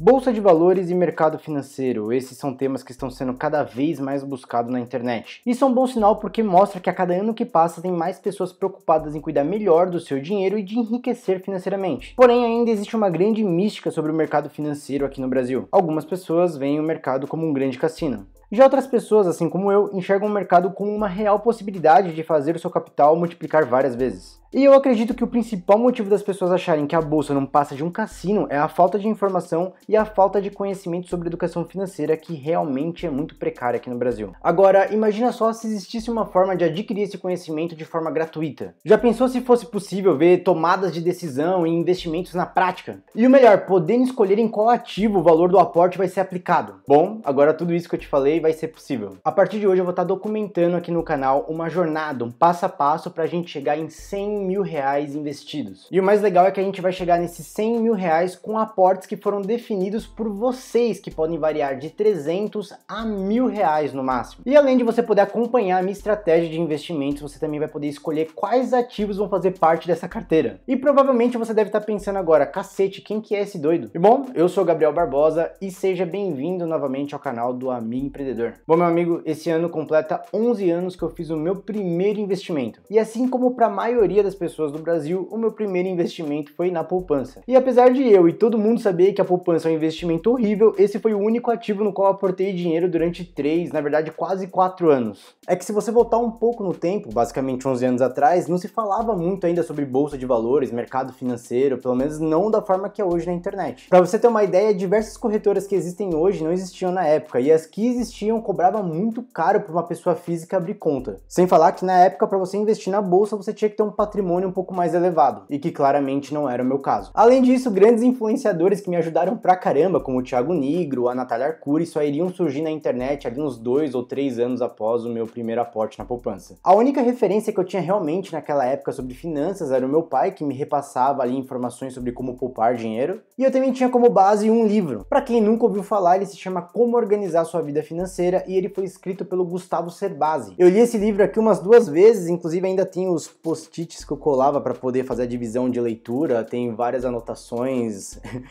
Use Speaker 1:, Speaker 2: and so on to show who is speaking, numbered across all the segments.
Speaker 1: Bolsa de valores e mercado financeiro, esses são temas que estão sendo cada vez mais buscados na internet. Isso é um bom sinal porque mostra que a cada ano que passa tem mais pessoas preocupadas em cuidar melhor do seu dinheiro e de enriquecer financeiramente. Porém, ainda existe uma grande mística sobre o mercado financeiro aqui no Brasil. Algumas pessoas veem o mercado como um grande cassino. Já outras pessoas, assim como eu, enxergam o mercado como uma real possibilidade de fazer o seu capital multiplicar várias vezes. E eu acredito que o principal motivo das pessoas acharem que a bolsa não passa de um cassino é a falta de informação e a falta de conhecimento sobre educação financeira que realmente é muito precária aqui no Brasil. Agora, imagina só se existisse uma forma de adquirir esse conhecimento de forma gratuita. Já pensou se fosse possível ver tomadas de decisão e investimentos na prática? E o melhor, podendo escolher em qual ativo o valor do aporte vai ser aplicado. Bom, agora tudo isso que eu te falei vai ser possível. A partir de hoje eu vou estar documentando aqui no canal uma jornada, um passo a passo para a gente chegar em 100 mil reais investidos. E o mais legal é que a gente vai chegar nesses 100 mil reais com aportes que foram definidos por vocês, que podem variar de 300 a mil reais no máximo. E além de você poder acompanhar a minha estratégia de investimentos, você também vai poder escolher quais ativos vão fazer parte dessa carteira. E provavelmente você deve estar pensando agora, cacete, quem que é esse doido? E bom, eu sou Gabriel Barbosa e seja bem-vindo novamente ao canal do Amigo Empreendedor. Bom, meu amigo, esse ano completa 11 anos que eu fiz o meu primeiro investimento. E assim como para a maioria das muitas pessoas do Brasil, o meu primeiro investimento foi na poupança. E apesar de eu e todo mundo saber que a poupança é um investimento horrível, esse foi o único ativo no qual aportei dinheiro durante três, na verdade quase quatro anos. É que se você voltar um pouco no tempo, basicamente 11 anos atrás, não se falava muito ainda sobre bolsa de valores, mercado financeiro, pelo menos não da forma que é hoje na internet. Para você ter uma ideia, diversas corretoras que existem hoje não existiam na época e as que existiam cobrava muito caro para uma pessoa física abrir conta. Sem falar que na época para você investir na bolsa você tinha que ter um patrimônio patrimônio um pouco mais elevado, e que claramente não era o meu caso. Além disso, grandes influenciadores que me ajudaram pra caramba, como o Thiago Negro, a Natália Arcuri, só iriam surgir na internet ali uns dois ou três anos após o meu primeiro aporte na poupança. A única referência que eu tinha realmente naquela época sobre finanças era o meu pai, que me repassava ali informações sobre como poupar dinheiro, e eu também tinha como base um livro. Para quem nunca ouviu falar, ele se chama Como Organizar Sua Vida Financeira e ele foi escrito pelo Gustavo Cerbasi. Eu li esse livro aqui umas duas vezes, inclusive ainda tem os post-its que eu colava para poder fazer a divisão de leitura, tem várias anotações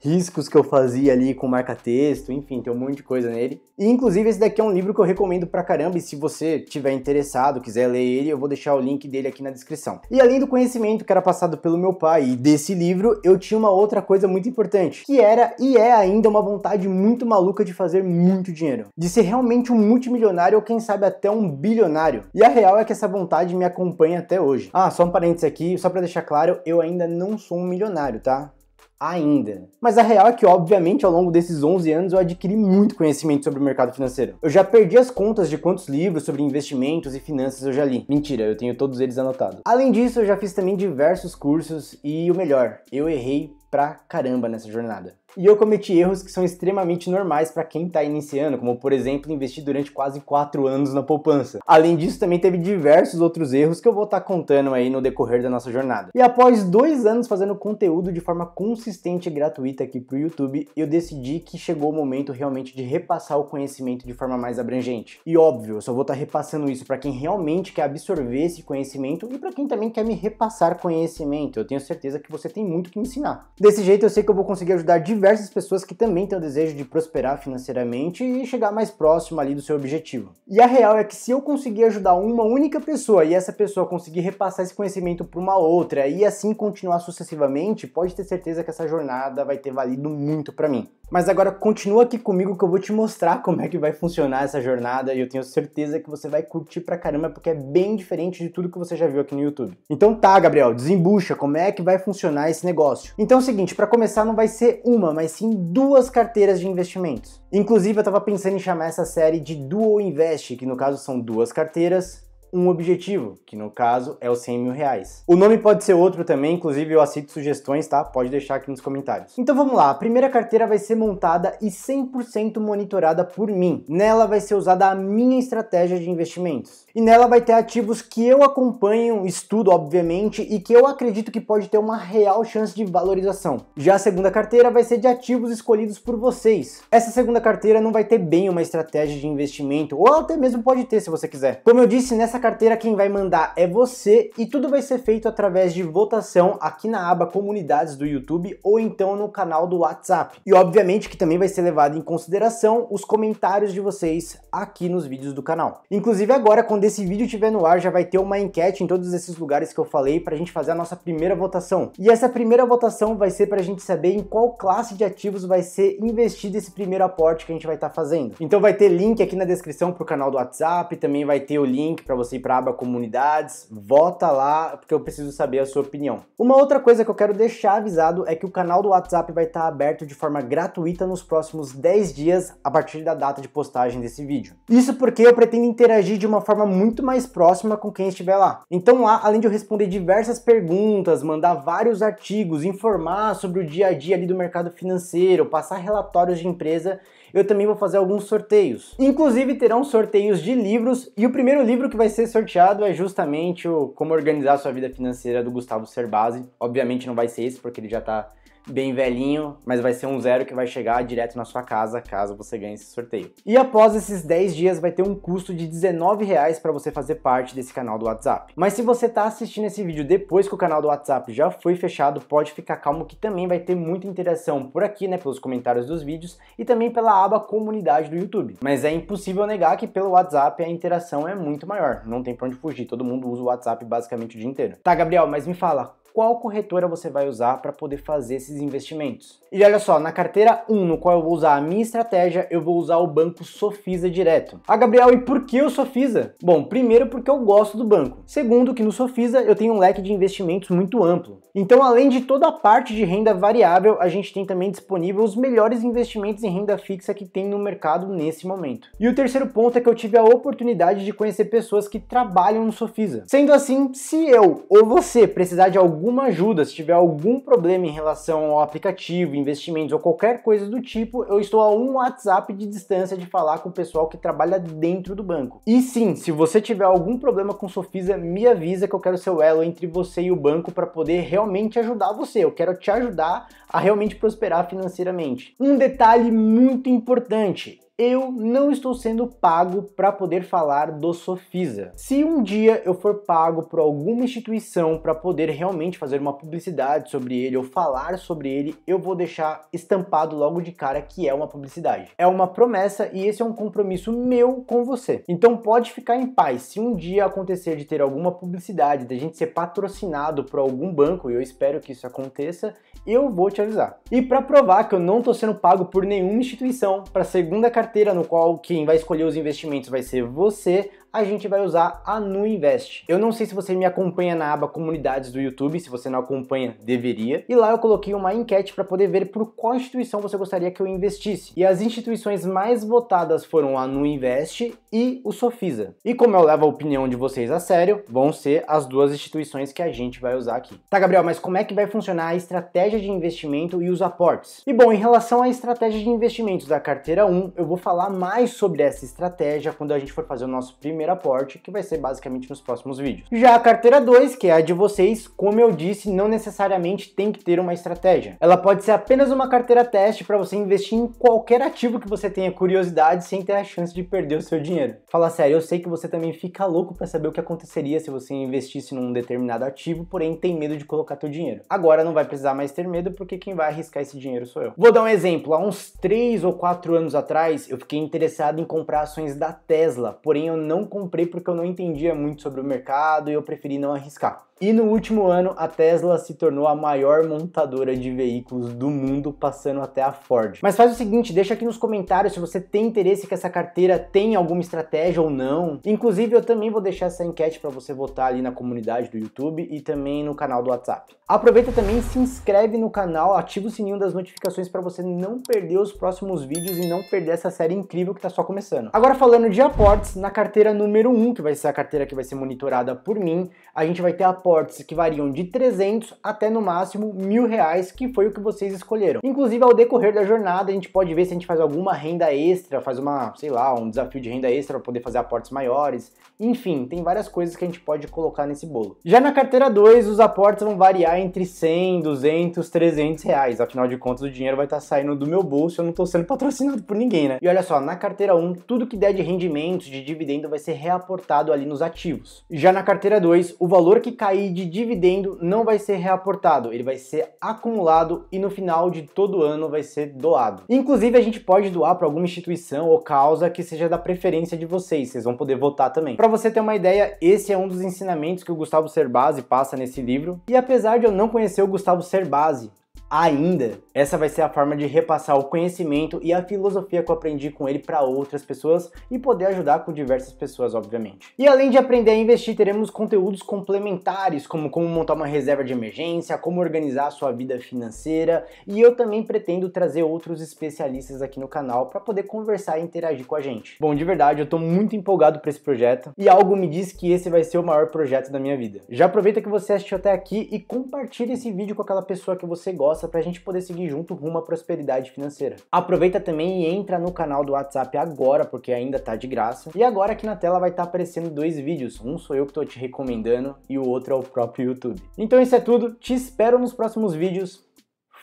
Speaker 1: riscos que eu fazia ali com marca-texto, enfim, tem um monte de coisa nele. E inclusive esse daqui é um livro que eu recomendo pra caramba e se você tiver interessado, quiser ler ele, eu vou deixar o link dele aqui na descrição. E além do conhecimento que era passado pelo meu pai e desse livro, eu tinha uma outra coisa muito importante, que era e é ainda uma vontade muito maluca de fazer muito dinheiro, de ser realmente um multimilionário ou quem sabe até um bilionário. E a real é que essa vontade me acompanha até hoje. Ah, só um parênteses aqui, só para deixar claro, eu ainda não sou um milionário, tá? ainda. Mas a real é que, obviamente, ao longo desses 11 anos eu adquiri muito conhecimento sobre o mercado financeiro. Eu já perdi as contas de quantos livros sobre investimentos e finanças eu já li. Mentira, eu tenho todos eles anotados. Além disso, eu já fiz também diversos cursos e o melhor, eu errei pra caramba nessa jornada. E eu cometi erros que são extremamente normais para quem está iniciando, como por exemplo investir durante quase 4 anos na poupança. Além disso, também teve diversos outros erros que eu vou estar tá contando aí no decorrer da nossa jornada. E após dois anos fazendo conteúdo de forma consistente e gratuita aqui para o YouTube, eu decidi que chegou o momento realmente de repassar o conhecimento de forma mais abrangente. E óbvio, eu só vou estar tá repassando isso para quem realmente quer absorver esse conhecimento e para quem também quer me repassar conhecimento. Eu tenho certeza que você tem muito que me ensinar. Desse jeito, eu sei que eu vou conseguir ajudar de diversas pessoas que também têm o desejo de prosperar financeiramente e chegar mais próximo ali do seu objetivo. E a real é que se eu conseguir ajudar uma única pessoa e essa pessoa conseguir repassar esse conhecimento para uma outra e assim continuar sucessivamente, pode ter certeza que essa jornada vai ter valido muito para mim. Mas agora continua aqui comigo que eu vou te mostrar como é que vai funcionar essa jornada e eu tenho certeza que você vai curtir pra caramba porque é bem diferente de tudo que você já viu aqui no YouTube. Então tá, Gabriel, desembucha, como é que vai funcionar esse negócio? Então é o seguinte, para começar não vai ser uma, mas sim duas carteiras de investimentos. Inclusive eu tava pensando em chamar essa série de Dual Invest, que no caso são duas carteiras um objetivo, que no caso é os 100 mil reais. O nome pode ser outro também, inclusive eu aceito sugestões, tá? Pode deixar aqui nos comentários. Então vamos lá, a primeira carteira vai ser montada e 100% monitorada por mim. Nela vai ser usada a minha estratégia de investimentos. E nela vai ter ativos que eu acompanho, estudo obviamente, e que eu acredito que pode ter uma real chance de valorização. Já a segunda carteira vai ser de ativos escolhidos por vocês. Essa segunda carteira não vai ter bem uma estratégia de investimento, ou até mesmo pode ter se você quiser. Como eu disse, nessa nessa carteira quem vai mandar é você e tudo vai ser feito através de votação aqui na aba comunidades do YouTube ou então no canal do WhatsApp. E obviamente que também vai ser levado em consideração os comentários de vocês aqui nos vídeos do canal. Inclusive agora quando esse vídeo estiver no ar já vai ter uma enquete em todos esses lugares que eu falei para a gente fazer a nossa primeira votação. E essa primeira votação vai ser para a gente saber em qual classe de ativos vai ser investido esse primeiro aporte que a gente vai estar tá fazendo. Então vai ter link aqui na descrição para o canal do WhatsApp, também vai ter o link para você você ir assim, para a aba comunidades, vota lá, porque eu preciso saber a sua opinião. Uma outra coisa que eu quero deixar avisado é que o canal do WhatsApp vai estar tá aberto de forma gratuita nos próximos 10 dias a partir da data de postagem desse vídeo. Isso porque eu pretendo interagir de uma forma muito mais próxima com quem estiver lá. Então lá, além de eu responder diversas perguntas, mandar vários artigos, informar sobre o dia a dia ali do mercado financeiro, passar relatórios de empresa, eu também vou fazer alguns sorteios. Inclusive terão sorteios de livros e o primeiro livro que vai ser sorteado é justamente o Como Organizar Sua Vida Financeira do Gustavo Serbasi. Obviamente não vai ser esse porque ele já está bem velhinho, mas vai ser um zero que vai chegar direto na sua casa caso você ganhe esse sorteio. E após esses 10 dias vai ter um custo de R$19,00 para você fazer parte desse canal do WhatsApp. Mas se você está assistindo esse vídeo depois que o canal do WhatsApp já foi fechado, pode ficar calmo que também vai ter muita interação por aqui, né, pelos comentários dos vídeos e também pela aba comunidade do YouTube. Mas é impossível negar que pelo WhatsApp a interação é muito maior, não tem pra onde fugir, todo mundo usa o WhatsApp basicamente o dia inteiro. Tá, Gabriel, mas me fala, qual corretora você vai usar para poder fazer esses investimentos. E olha só, na carteira 1, no qual eu vou usar a minha estratégia, eu vou usar o banco Sofisa direto. Ah, Gabriel, e por que o Sofisa? Bom, primeiro porque eu gosto do banco. Segundo, que no Sofisa eu tenho um leque de investimentos muito amplo. Então, além de toda a parte de renda variável, a gente tem também disponível os melhores investimentos em renda fixa que tem no mercado nesse momento. E o terceiro ponto é que eu tive a oportunidade de conhecer pessoas que trabalham no Sofisa. Sendo assim, se eu ou você precisar de algum alguma ajuda, se tiver algum problema em relação ao aplicativo, investimentos ou qualquer coisa do tipo, eu estou a um WhatsApp de distância de falar com o pessoal que trabalha dentro do banco. E sim, se você tiver algum problema com Sofisa, me avisa que eu quero ser o elo entre você e o banco para poder realmente ajudar você. Eu quero te ajudar a realmente prosperar financeiramente. Um detalhe muito importante, eu não estou sendo pago para poder falar do Sofisa. Se um dia eu for pago por alguma instituição para poder realmente fazer uma publicidade sobre ele ou falar sobre ele, eu vou deixar estampado logo de cara que é uma publicidade. É uma promessa e esse é um compromisso meu com você. Então pode ficar em paz. Se um dia acontecer de ter alguma publicidade, da gente ser patrocinado por algum banco, e eu espero que isso aconteça, eu vou te avisar. E para provar que eu não estou sendo pago por nenhuma instituição, para segunda carteira carteira no qual quem vai escolher os investimentos vai ser você, a gente vai usar a Nu Invest. Eu não sei se você me acompanha na aba comunidades do YouTube, se você não acompanha, deveria. E lá eu coloquei uma enquete para poder ver por qual instituição você gostaria que eu investisse. E as instituições mais votadas foram a Nu Invest e o Sofisa. E como eu levo a opinião de vocês a sério, vão ser as duas instituições que a gente vai usar aqui. Tá, Gabriel, mas como é que vai funcionar a estratégia de investimento e os aportes? E bom, em relação à estratégia de investimentos da carteira 1, eu vou falar mais sobre essa estratégia quando a gente for fazer o nosso primeiro primeiro aporte, que vai ser basicamente nos próximos vídeos. Já a carteira 2, que é a de vocês, como eu disse, não necessariamente tem que ter uma estratégia. Ela pode ser apenas uma carteira teste para você investir em qualquer ativo que você tenha curiosidade sem ter a chance de perder o seu dinheiro. Fala sério, eu sei que você também fica louco para saber o que aconteceria se você investisse num determinado ativo, porém tem medo de colocar seu dinheiro. Agora não vai precisar mais ter medo porque quem vai arriscar esse dinheiro sou eu. Vou dar um exemplo, há uns 3 ou 4 anos atrás eu fiquei interessado em comprar ações da Tesla, porém eu não comprei porque eu não entendia muito sobre o mercado e eu preferi não arriscar. E no último ano, a Tesla se tornou a maior montadora de veículos do mundo, passando até a Ford. Mas faz o seguinte, deixa aqui nos comentários se você tem interesse que essa carteira tem alguma estratégia ou não. Inclusive, eu também vou deixar essa enquete para você votar ali na comunidade do YouTube e também no canal do WhatsApp. Aproveita também, se inscreve no canal, ativa o sininho das notificações para você não perder os próximos vídeos e não perder essa série incrível que está só começando. Agora falando de aportes, na carteira número 1, um, que vai ser a carteira que vai ser monitorada por mim, a gente vai ter aportes aportes que variam de 300 até no máximo mil reais, que foi o que vocês escolheram. Inclusive, ao decorrer da jornada, a gente pode ver se a gente faz alguma renda extra, faz uma, sei lá, um desafio de renda extra para poder fazer aportes maiores. Enfim, tem várias coisas que a gente pode colocar nesse bolo. Já na carteira 2, os aportes vão variar entre 100, 200, 300 reais. Afinal de contas, o dinheiro vai estar tá saindo do meu bolso, eu não estou sendo patrocinado por ninguém, né? E olha só, na carteira 1, um, tudo que der de rendimentos, de dividendo, vai ser reaportado ali nos ativos. Já na carteira 2, o valor que cai aí de dividendo não vai ser reaportado, ele vai ser acumulado e no final de todo ano vai ser doado. Inclusive a gente pode doar para alguma instituição ou causa que seja da preferência de vocês, vocês vão poder votar também. Para você ter uma ideia, esse é um dos ensinamentos que o Gustavo Serbasi passa nesse livro. E apesar de eu não conhecer o Gustavo Serbasi ainda. Essa vai ser a forma de repassar o conhecimento e a filosofia que eu aprendi com ele para outras pessoas e poder ajudar com diversas pessoas, obviamente. E além de aprender a investir, teremos conteúdos complementares, como como montar uma reserva de emergência, como organizar a sua vida financeira, e eu também pretendo trazer outros especialistas aqui no canal para poder conversar e interagir com a gente. Bom, de verdade, eu estou muito empolgado para esse projeto e algo me diz que esse vai ser o maior projeto da minha vida. Já aproveita que você assistiu até aqui e compartilha esse vídeo com aquela pessoa que você gosta para a gente poder seguir junto rumo à prosperidade financeira. Aproveita também e entra no canal do WhatsApp agora, porque ainda tá de graça. E agora aqui na tela vai estar tá aparecendo dois vídeos. Um sou eu que tô te recomendando e o outro é o próprio YouTube. Então isso é tudo. Te espero nos próximos vídeos.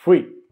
Speaker 1: Fui!